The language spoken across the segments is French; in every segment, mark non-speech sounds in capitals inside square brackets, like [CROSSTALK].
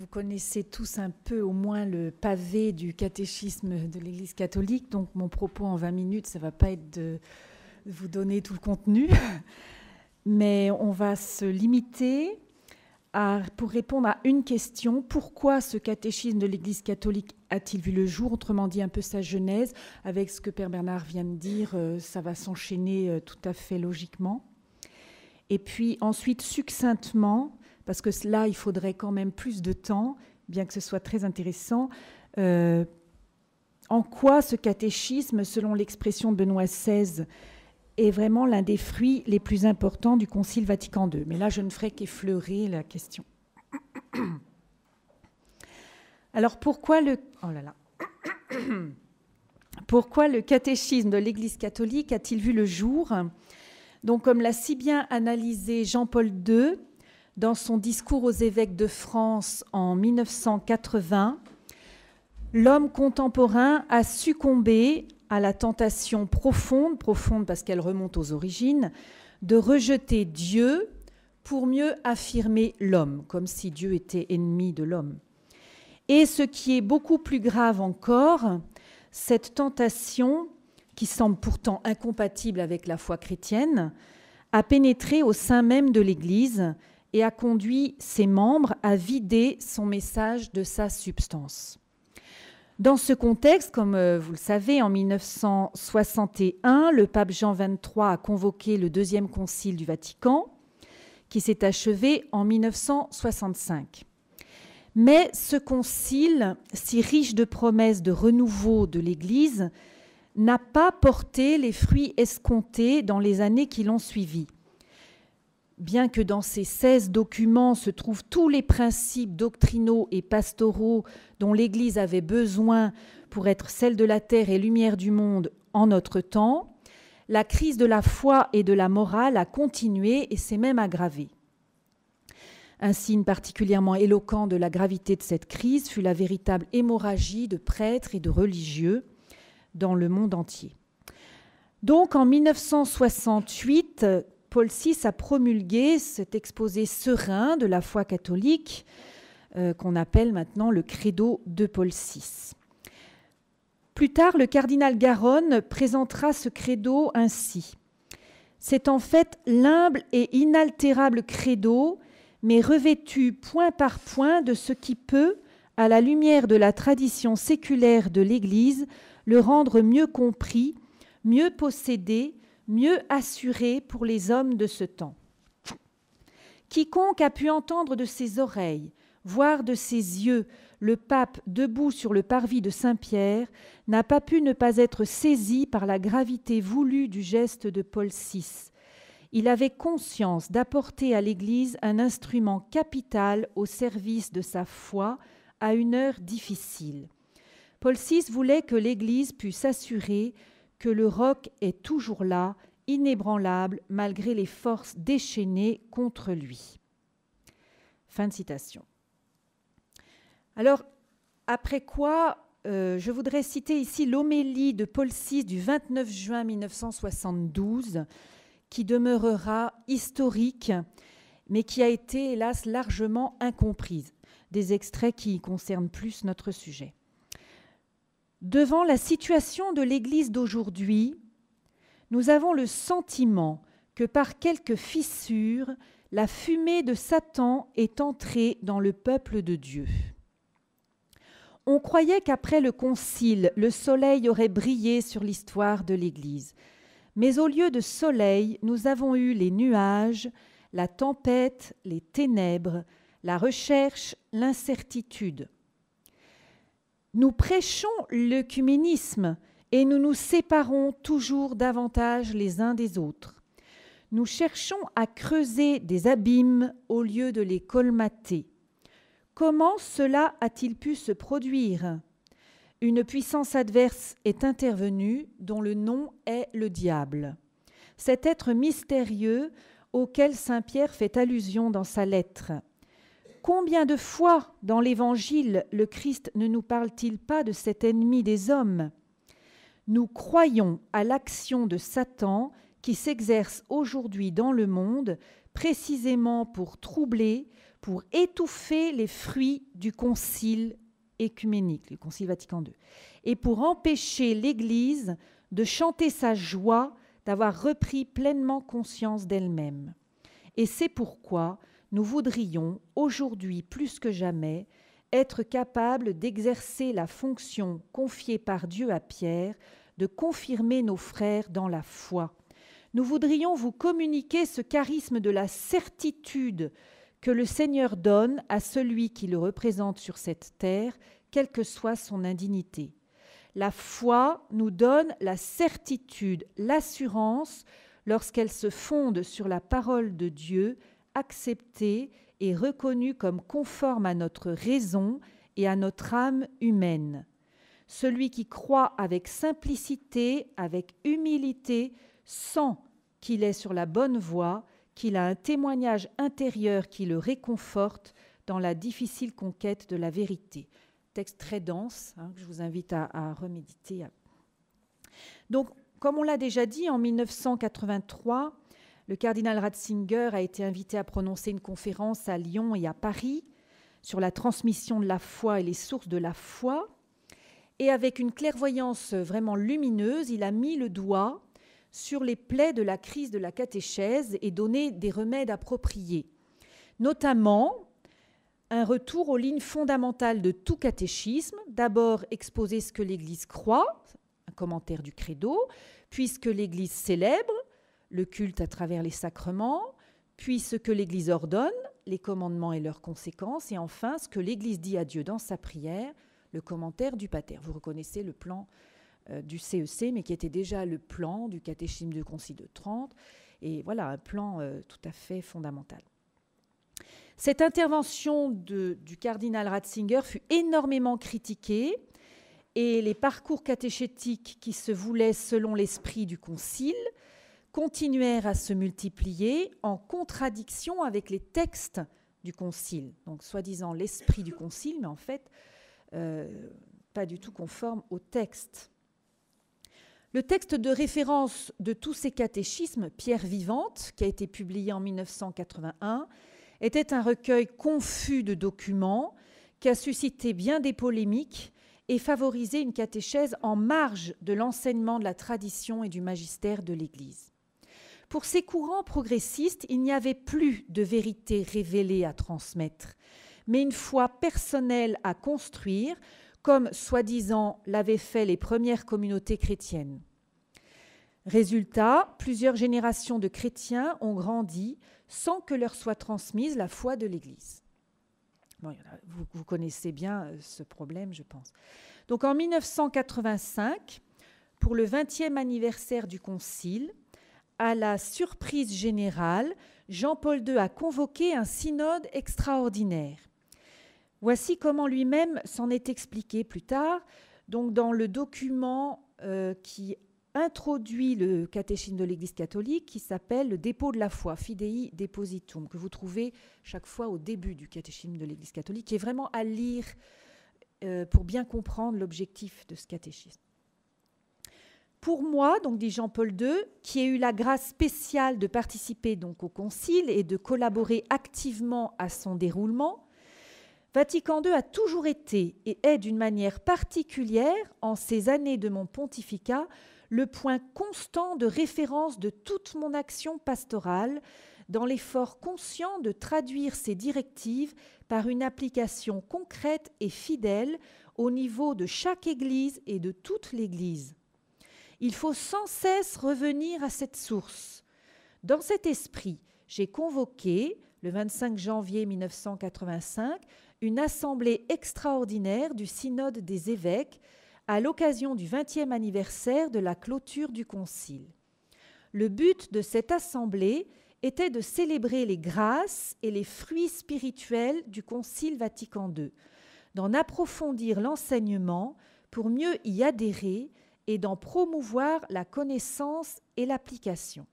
Vous connaissez tous un peu au moins le pavé du catéchisme de l'Église catholique, donc mon propos en 20 minutes, ça ne va pas être de vous donner tout le contenu, [LAUGHS] mais on va se limiter à, pour répondre à une question, pourquoi ce catéchisme de l'Église catholique a-t-il vu le jour Autrement dit, un peu sa genèse, avec ce que Père Bernard vient de dire, euh, ça va s'enchaîner euh, tout à fait logiquement. Et puis ensuite, succinctement, parce que là, il faudrait quand même plus de temps, bien que ce soit très intéressant. Euh, en quoi ce catéchisme, selon l'expression de Benoît XVI, est vraiment l'un des fruits les plus importants du Concile Vatican II Mais là, je ne ferai qu'effleurer la question. [COUGHS] Alors pourquoi le... Oh là là. [COUGHS] Pourquoi le catéchisme de l'Église catholique a-t-il vu le jour Donc, comme l'a si bien analysé Jean-Paul II, dans son discours aux évêques de France en 1980, l'homme contemporain a succombé à la tentation profonde, profonde parce qu'elle remonte aux origines, de rejeter Dieu pour mieux affirmer l'homme, comme si Dieu était ennemi de l'homme. Et ce qui est beaucoup plus grave encore, cette tentation, qui semble pourtant incompatible avec la foi chrétienne, a pénétré au sein même de l'Église et a conduit ses membres à vider son message de sa substance. Dans ce contexte, comme euh, vous le savez, en 1961, le pape Jean XXIII a convoqué le deuxième concile du Vatican, qui s'est achevé en 1965. Mais ce concile, si riche de promesses de renouveau de l'Église, n'a pas porté les fruits escomptés dans les années qui l'ont suivi bien que dans ces 16 documents se trouvent tous les principes doctrinaux et pastoraux dont l'Église avait besoin pour être celle de la terre et lumière du monde en notre temps, la crise de la foi et de la morale a continué et s'est même aggravée. Un signe particulièrement éloquent de la gravité de cette crise fut la véritable hémorragie de prêtres et de religieux dans le monde entier. Donc en 1968, Paul VI a promulgué cet exposé serein de la foi catholique euh, qu'on appelle maintenant le credo de Paul VI. Plus tard, le cardinal Garonne présentera ce credo ainsi. C'est en fait l'humble et inaltérable credo, mais revêtu point par point de ce qui peut, à la lumière de la tradition séculaire de l'Église, le rendre mieux compris, mieux possédé, mieux assuré pour les hommes de ce temps. Quiconque a pu entendre de ses oreilles, voir de ses yeux le pape debout sur le parvis de Saint-Pierre, n'a pas pu ne pas être saisi par la gravité voulue du geste de Paul VI. Il avait conscience d'apporter à l'Église un instrument capital au service de sa foi à une heure difficile. Paul VI voulait que l'Église pût s'assurer que le roc est toujours là, inébranlable, malgré les forces déchaînées contre lui. Fin de citation. Alors, après quoi, euh, je voudrais citer ici l'homélie de Paul VI du 29 juin 1972, qui demeurera historique, mais qui a été, hélas, largement incomprise. Des extraits qui concernent plus notre sujet. Devant la situation de l'Église d'aujourd'hui, nous avons le sentiment que par quelques fissures, la fumée de Satan est entrée dans le peuple de Dieu. On croyait qu'après le concile, le soleil aurait brillé sur l'histoire de l'Église. Mais au lieu de soleil, nous avons eu les nuages, la tempête, les ténèbres, la recherche, l'incertitude. Nous prêchons l'œcuménisme et nous nous séparons toujours davantage les uns des autres. Nous cherchons à creuser des abîmes au lieu de les colmater. Comment cela a-t-il pu se produire Une puissance adverse est intervenue dont le nom est le diable. Cet être mystérieux auquel Saint Pierre fait allusion dans sa lettre. Combien de fois dans l'Évangile le Christ ne nous parle-t-il pas de cet ennemi des hommes Nous croyons à l'action de Satan qui s'exerce aujourd'hui dans le monde précisément pour troubler, pour étouffer les fruits du concile écuménique, le concile Vatican II, et pour empêcher l'Église de chanter sa joie d'avoir repris pleinement conscience d'elle-même. Et c'est pourquoi nous voudrions, aujourd'hui plus que jamais, être capables d'exercer la fonction confiée par Dieu à Pierre de confirmer nos frères dans la foi. Nous voudrions vous communiquer ce charisme de la certitude que le Seigneur donne à celui qui le représente sur cette terre, quelle que soit son indignité. La foi nous donne la certitude, l'assurance, lorsqu'elle se fonde sur la parole de Dieu, accepté et reconnu comme conforme à notre raison et à notre âme humaine. Celui qui croit avec simplicité, avec humilité, sent qu'il est sur la bonne voie, qu'il a un témoignage intérieur qui le réconforte dans la difficile conquête de la vérité. Texte très dense hein, que je vous invite à, à reméditer. Donc, comme on l'a déjà dit, en 1983, le cardinal Ratzinger a été invité à prononcer une conférence à Lyon et à Paris sur la transmission de la foi et les sources de la foi. Et avec une clairvoyance vraiment lumineuse, il a mis le doigt sur les plaies de la crise de la catéchèse et donné des remèdes appropriés. Notamment, un retour aux lignes fondamentales de tout catéchisme. D'abord, exposer ce que l'Église croit, un commentaire du credo, puisque l'Église célèbre, le culte à travers les sacrements, puis ce que l'Église ordonne, les commandements et leurs conséquences, et enfin ce que l'Église dit à Dieu dans sa prière, le commentaire du Pater. Vous reconnaissez le plan euh, du CEC, e mais qui était déjà le plan du catéchisme de Concile de Trente, et voilà un plan euh, tout à fait fondamental. Cette intervention du cardinal Ratzinger fut énormément critiquée et les parcours catéchétiques qui se voulaient selon l'esprit du concile continuèrent à se multiplier en contradiction avec les textes du Concile. Donc, soi-disant l'esprit du Concile, mais en fait, euh, pas du tout conforme au texte. Le texte de référence de tous ces catéchismes, Pierre vivante, qui a été publié en 1981, était un recueil confus de documents qui a suscité bien des polémiques et favorisé une catéchèse en marge de l'enseignement de la tradition et du magistère de l'Église. Pour ces courants progressistes, il n'y avait plus de vérité révélée à transmettre, mais une foi personnelle à construire, comme soi-disant l'avaient fait les premières communautés chrétiennes. Résultat, plusieurs générations de chrétiens ont grandi sans que leur soit transmise la foi de l'Église. vous, connaissez bien euh, ce problème, je pense. Donc en 1985, pour le 20e anniversaire du Concile, à la surprise générale, Jean-Paul II a convoqué un synode extraordinaire. Voici comment lui-même s'en est expliqué plus tard, donc dans le document euh, qui introduit le catéchisme de l'Église catholique, qui s'appelle le dépôt de la foi, Fidei Depositum, que vous trouvez chaque fois au début du catéchisme de l'Église catholique, qui est vraiment à lire euh, pour bien comprendre l'objectif de ce catéchisme pour moi, donc dit Jean-Paul II, qui ai eu la grâce spéciale de participer donc au concile et de collaborer activement à son déroulement, Vatican II a toujours été et est d'une manière particulière, en ces années de mon pontificat, le point constant de référence de toute mon action pastorale, dans l'effort conscient de traduire ces directives par une application concrète et fidèle au niveau de chaque Église et de toute l'Église. Il faut sans cesse revenir à cette source. Dans cet esprit, j'ai convoqué, le 25 janvier 1985, une assemblée extraordinaire du Synode des évêques à l'occasion du 20e anniversaire de la clôture du Concile. Le but de cette assemblée était de célébrer les grâces et les fruits spirituels du Concile Vatican II, d'en approfondir l'enseignement pour mieux y adhérer et d'en promouvoir la connaissance et l'application.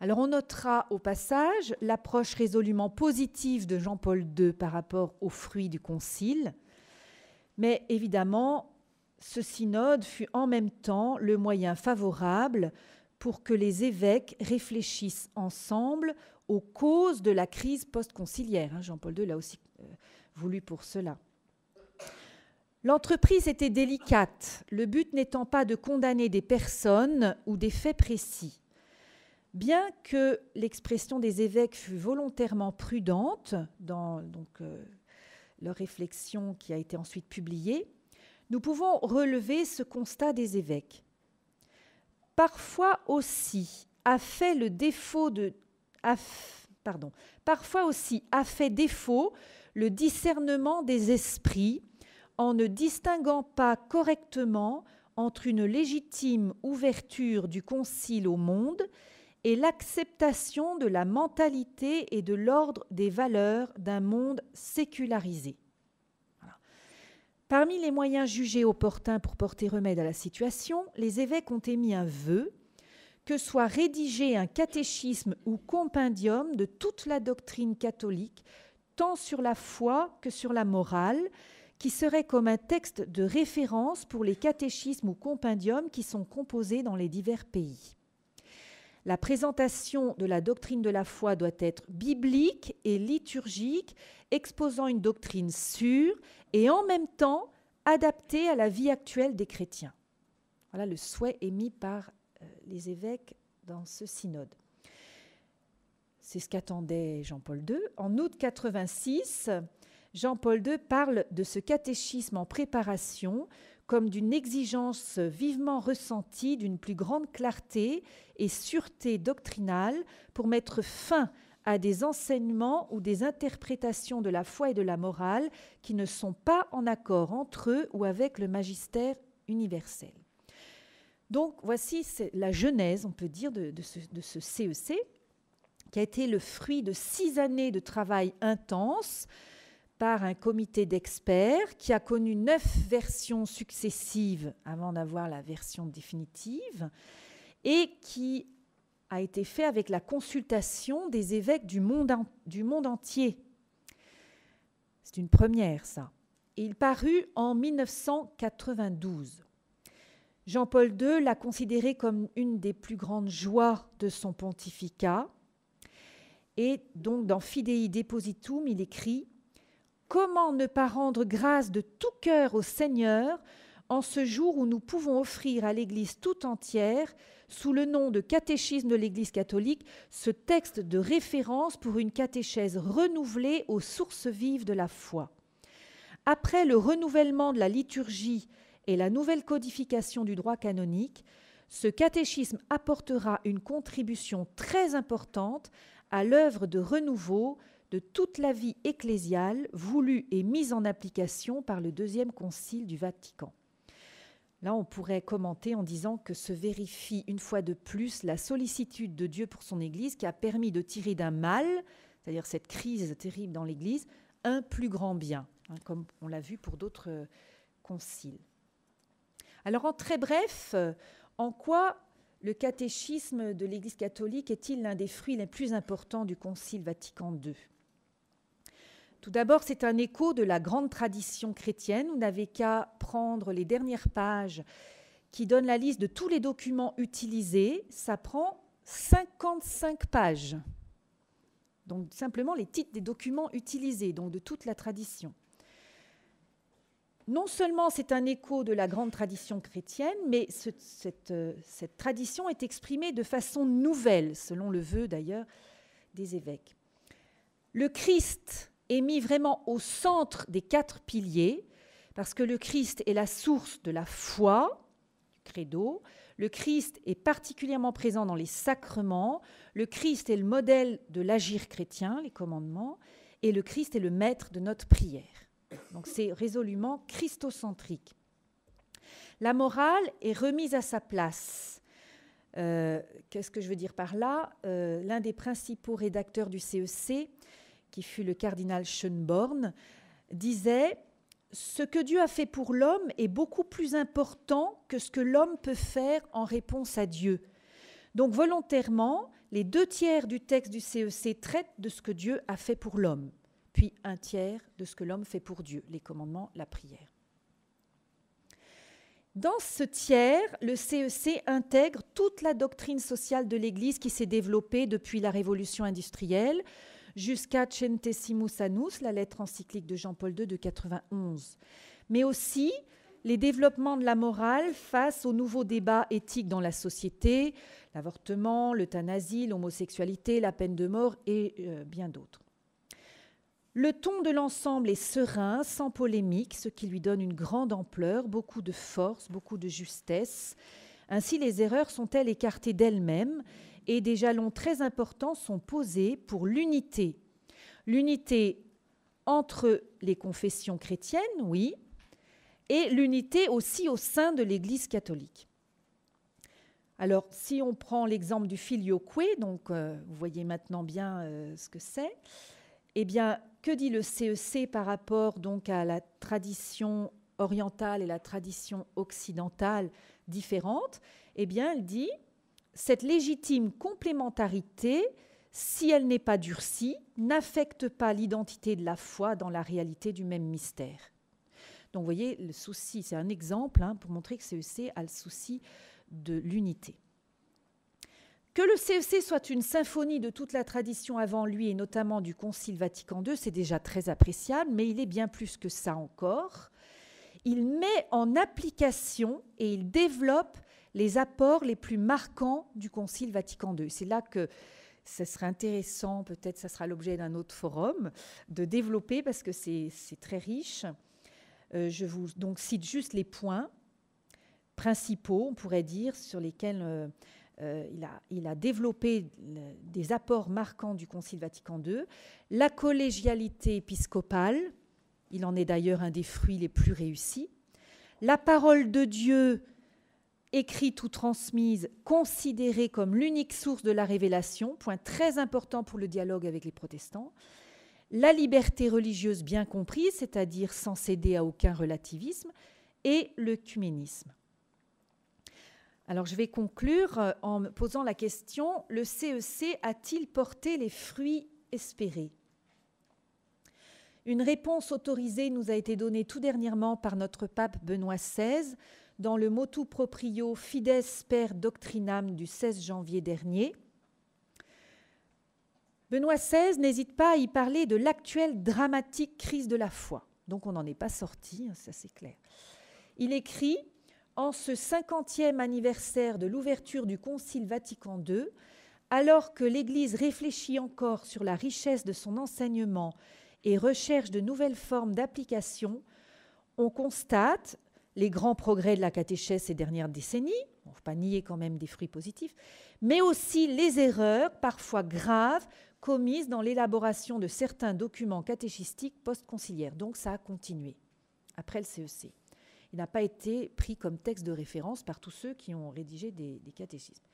Alors on notera au passage l'approche résolument positive de Jean-Paul II par rapport aux fruits du Concile, mais évidemment, ce synode fut en même temps le moyen favorable pour que les évêques réfléchissent ensemble aux causes de la crise post hein, Jean-Paul II l'a aussi euh, voulu pour cela. L'entreprise était délicate, le but n'étant pas de condamner des personnes ou des faits précis. Bien que l'expression des évêques fût volontairement prudente dans donc, euh, leur réflexion qui a été ensuite publiée, nous pouvons relever ce constat des évêques. Parfois aussi parfois aussi a fait défaut le discernement des esprits en ne distinguant pas correctement entre une légitime ouverture du Concile au monde et l'acceptation de la mentalité et de l'ordre des valeurs d'un monde sécularisé. Parmi les moyens jugés opportuns pour porter remède à la situation, les évêques ont émis un vœu que soit rédigé un catéchisme ou compendium de toute la doctrine catholique, tant sur la foi que sur la morale, qui serait comme un texte de référence pour les catéchismes ou compendiums qui sont composés dans les divers pays. La présentation de la doctrine de la foi doit être biblique et liturgique, exposant une doctrine sûre et en même temps adaptée à la vie actuelle des chrétiens. Voilà le souhait émis par euh, les évêques dans ce synode. C'est ce qu'attendait Jean-Paul II. En août 86, Jean-Paul II parle de ce catéchisme en préparation comme d'une exigence vivement ressentie d'une plus grande clarté et sûreté doctrinale pour mettre fin à des enseignements ou des interprétations de la foi et de la morale qui ne sont pas en accord entre eux ou avec le magistère universel. Donc voici la genèse, on peut dire, de, de, ce, CEC, e qui a été le fruit de six années de travail intense par un comité d'experts qui a connu neuf versions successives avant d'avoir la version définitive et qui a été fait avec la consultation des évêques du monde, du monde entier. C'est une première, ça. il parut en 1992. Jean-Paul II l'a considéré comme une des plus grandes joies de son pontificat. Et donc dans Fidei Depositum, il écrit Comment ne pas rendre grâce de tout cœur au Seigneur en ce jour où nous pouvons offrir à l'Église tout entière, sous le nom de catéchisme de l'Église catholique, ce texte de référence pour une catéchèse renouvelée aux sources vives de la foi. Après le renouvellement de la liturgie et la nouvelle codification du droit canonique, ce catéchisme apportera une contribution très importante à l'œuvre de renouveau de toute la vie ecclésiale voulue et mise en application par le deuxième concile du Vatican. Là, on pourrait commenter en disant que se vérifie une fois de plus la sollicitude de Dieu pour son Église qui a permis de tirer d'un mal, c'est-à-dire cette crise terrible dans l'Église, un plus grand bien, hein, comme on l'a vu pour d'autres euh, conciles. Alors en très bref, euh, en quoi le catéchisme de l'Église catholique est-il l'un des fruits les plus importants du Concile Vatican II tout d'abord, c'est un écho de la grande tradition chrétienne. Vous n'avez qu'à prendre les dernières pages qui donnent la liste de tous les documents utilisés. Ça prend 55 pages. Donc simplement les titres des documents utilisés, donc de toute la tradition. Non seulement c'est un écho de la grande tradition chrétienne, mais cette, euh, cette tradition est exprimée de façon nouvelle, selon le vœu d'ailleurs des évêques. Le Christ est mis vraiment au centre des quatre piliers, parce que le Christ est la source de la foi, du credo, le Christ est particulièrement présent dans les sacrements, le Christ est le modèle de l'agir chrétien, les commandements, et le Christ est le maître de notre prière. Donc c'est résolument christocentrique. La morale est remise à sa place. Euh, qu'est-ce que je veux dire par là euh, L'un des principaux rédacteurs du CEC e qui fut le cardinal Schönborn, disait Ce que Dieu a fait pour l'homme est beaucoup plus important que ce que l'homme peut faire en réponse à Dieu. Donc volontairement, les deux tiers du texte du CEC e traitent de ce que Dieu a fait pour l'homme, puis un tiers de ce que l'homme fait pour Dieu, les commandements, la prière. Dans ce tiers, le CEC e intègre toute la doctrine sociale de l'Église qui s'est développée depuis la révolution industrielle, jusqu'à Centesimus Annus, la lettre encyclique de Jean-Paul II de 91. Mais aussi les développements de la morale face aux nouveaux débats éthiques dans la société, l'avortement, l'euthanasie, l'homosexualité, la peine de mort et euh, bien d'autres. Le ton de l'ensemble est serein, sans polémique, ce qui lui donne une grande ampleur, beaucoup de force, beaucoup de justesse. Ainsi, les erreurs sont-elles écartées d'elles-mêmes et des jalons très importants sont posés pour l'unité. L'unité entre les confessions chrétiennes, oui, et l'unité aussi au sein de l'Église catholique. Alors, si on prend l'exemple du filioque, donc euh, vous voyez maintenant bien euh, ce que c'est, eh bien, que dit le CEC e par rapport donc à la tradition orientale et la tradition occidentale différentes Eh bien, il dit cette légitime complémentarité, si elle n'est pas durcie, n'affecte pas l'identité de la foi dans la réalité du même mystère. Donc vous voyez, le souci, c'est un exemple hein, pour montrer que CEC e a le souci de l'unité. Que le CEC e soit une symphonie de toute la tradition avant lui et notamment du Concile Vatican II, c'est déjà très appréciable, mais il est bien plus que ça encore. Il met en application et il développe les apports les plus marquants du Concile Vatican II. C'est là que ce serait intéressant, peut-être ça sera l'objet d'un autre forum, de développer parce que c'est très riche. Euh, je vous donc cite juste les points principaux, on pourrait dire, sur lesquels euh, euh, il, a, développé des apports marquants du Concile Vatican II. La collégialité épiscopale, il en est d'ailleurs un des fruits les plus réussis. La parole de Dieu écrite ou transmise, considérée comme l'unique source de la révélation, point très important pour le dialogue avec les protestants, la liberté religieuse bien comprise, c'est-à-dire sans céder à aucun relativisme, et le cuménisme. Alors je vais conclure euh, en me posant la question, le CEC e a-t-il porté les fruits espérés Une réponse autorisée nous a été donnée tout dernièrement par notre pape Benoît XVI dans le motu proprio Fides per doctrinam du 16 janvier dernier. Benoît XVI n'hésite pas à y parler de l'actuelle dramatique crise de la foi. Donc on n'en est pas sorti, hein, ça c'est clair. Il écrit En ce 50e anniversaire de l'ouverture du Concile Vatican II, alors que l'Église réfléchit encore sur la richesse de son enseignement et recherche de nouvelles formes d'application, on constate, les grands progrès de la catéchèse ces dernières décennies, on ne peut pas nier quand même des fruits positifs, mais aussi les erreurs, parfois graves, commises dans l'élaboration de certains documents catéchistiques post-conciliaires. Donc ça a continué après le CEC. E Il n'a pas été pris comme texte de référence par tous ceux qui ont rédigé des, des catéchismes.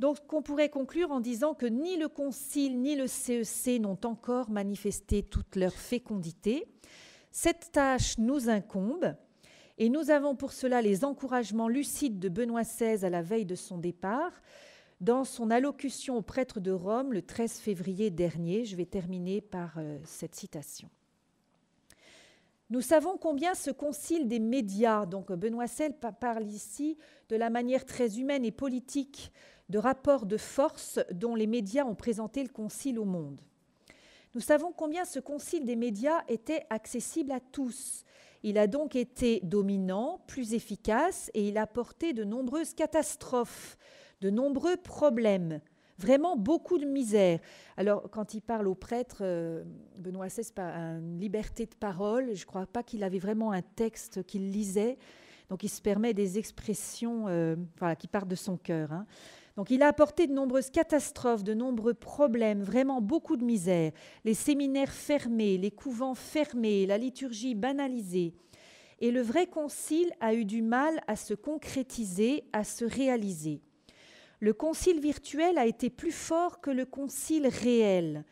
Donc on pourrait conclure en disant que ni le Concile ni le CEC e n'ont encore manifesté toute leur fécondité. Cette tâche nous incombe et nous avons pour cela les encouragements lucides de Benoît XVI à la veille de son départ. Dans son allocution aux prêtres de Rome le 13 février dernier, je vais terminer par euh, cette citation. Nous savons combien ce concile des médias, donc Benoît XVI parle ici de la manière très humaine et politique de rapport de force dont les médias ont présenté le concile au monde. Nous savons combien ce concile des médias était accessible à tous il a donc été dominant, plus efficace et il a porté de nombreuses catastrophes, de nombreux problèmes, vraiment beaucoup de misère. Alors quand il parle aux prêtres, euh, Benoît XVI a une liberté de parole, je ne crois pas qu'il avait vraiment un texte qu'il lisait, donc il se permet des expressions euh, qui partent de son cœur. Hein. Donc il a apporté de nombreuses catastrophes, de nombreux problèmes, vraiment beaucoup de misère. Les séminaires fermés, les couvents fermés, la liturgie banalisée. Et le vrai concile a eu du mal à se concrétiser, à se réaliser. Le concile virtuel a été plus fort que le concile réel,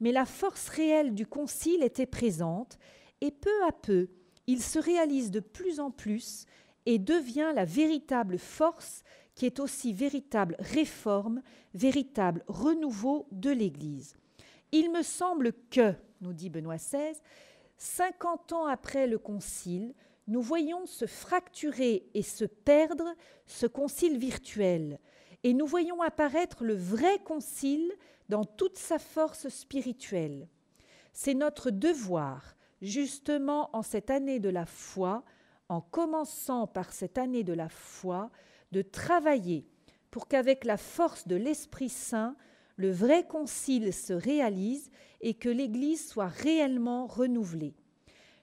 mais la force réelle du concile était présente, et peu à peu, il se réalise de plus en plus et devient la véritable force qui est aussi véritable réforme, véritable renouveau de l'Église. Il me semble que, nous dit Benoît XVI, 50 ans après le Concile, nous voyons se fracturer et se perdre ce Concile virtuel, et nous voyons apparaître le vrai Concile dans toute sa force spirituelle. C'est notre devoir, justement en cette année de la foi, en commençant par cette année de la foi, de travailler pour qu'avec la force de l'Esprit Saint, le vrai concile se réalise et que l'Église soit réellement renouvelée.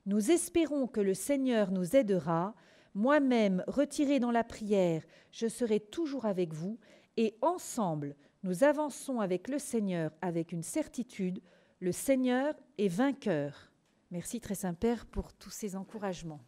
Nous espérons que le Seigneur nous aidera. Moi-même, retiré dans la prière, je serai toujours avec vous et ensemble, nous avançons avec le Seigneur avec une certitude. Le Seigneur est vainqueur. Merci Très Saint-Père pour tous ces encouragements.